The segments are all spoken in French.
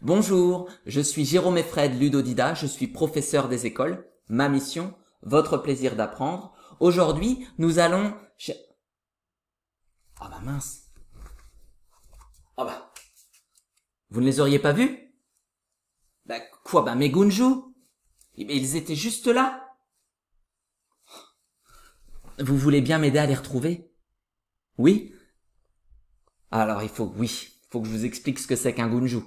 Bonjour, je suis Jérôme Fred Ludodida, je suis professeur des écoles. Ma mission, votre plaisir d'apprendre. Aujourd'hui, nous allons... Ah oh bah mince. Ah oh bah. Vous ne les auriez pas vus Bah quoi, bah mes Gunju eh ben, Ils étaient juste là. Vous voulez bien m'aider à les retrouver Oui Alors il faut, oui, Il faut que je vous explique ce que c'est qu'un Gunju.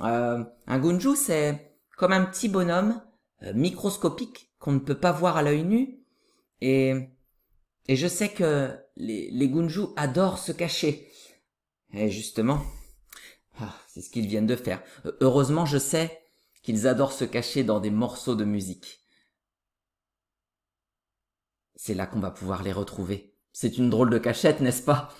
Euh, un Gunju, c'est comme un petit bonhomme euh, microscopique qu'on ne peut pas voir à l'œil nu. Et, je sais que les, les adorent se cacher. Et justement, ah, c'est ce qu'ils viennent de faire. Euh, heureusement, je sais qu'ils adorent se cacher dans des morceaux de musique. C'est là qu'on va pouvoir les retrouver. C'est une drôle de cachette, n'est-ce pas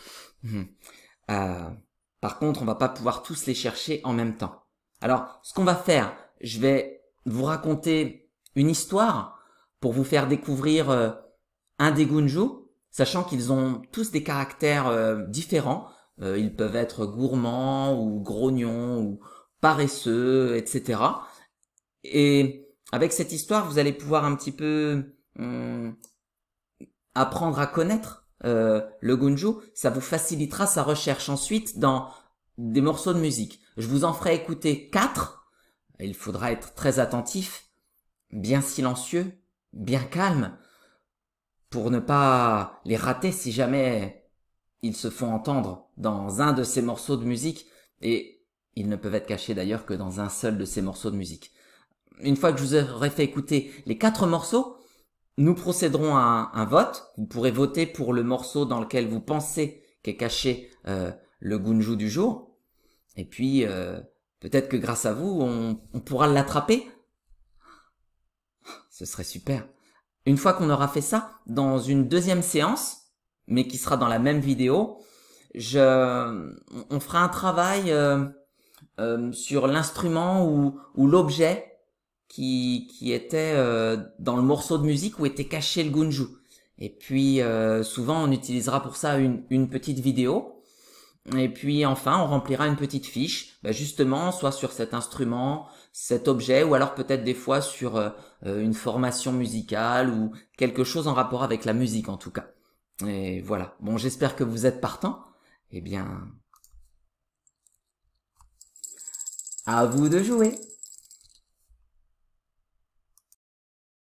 Par contre, on va pas pouvoir tous les chercher en même temps. Alors, ce qu'on va faire, je vais vous raconter une histoire pour vous faire découvrir euh, un des Gunju, sachant qu'ils ont tous des caractères euh, différents. Euh, ils peuvent être gourmands ou grognons ou paresseux, etc. Et avec cette histoire, vous allez pouvoir un petit peu hmm, apprendre à connaître le Gunju. Ça vous facilitera sa recherche ensuite dans des morceaux de musique. Je vous en ferai écouter quatre. Il faudra être très attentif, bien silencieux, bien calme, pour ne pas les rater si jamais ils se font entendre dans un de ces morceaux de musique, et ils ne peuvent être cachés d'ailleurs que dans un seul de ces morceaux de musique. Une fois que je vous aurai fait écouter les quatre morceaux, nous procéderons à un, vote. Vous pourrez voter pour le morceau dans lequel vous pensez qu'est caché euh, le Gunju du jour, et puis, euh, peut-être que grâce à vous, on, pourra l'attraper. Ce serait super. Une fois qu'on aura fait ça, dans une deuxième séance, mais qui sera dans la même vidéo, je, on fera un travail euh, euh, sur l'instrument ou, l'objet qui, qui était dans le morceau de musique où était caché le gunju. Et puis souvent on utilisera pour ça une petite vidéo. Et puis enfin, on remplira une petite fiche, bah, justement, soit sur cet instrument, cet objet, ou alors peut-être des fois sur euh, euh, une formation musicale ou quelque chose en rapport avec la musique en tout cas. Et voilà. Bon, j'espère que vous êtes partant. Eh bien, à vous de jouer.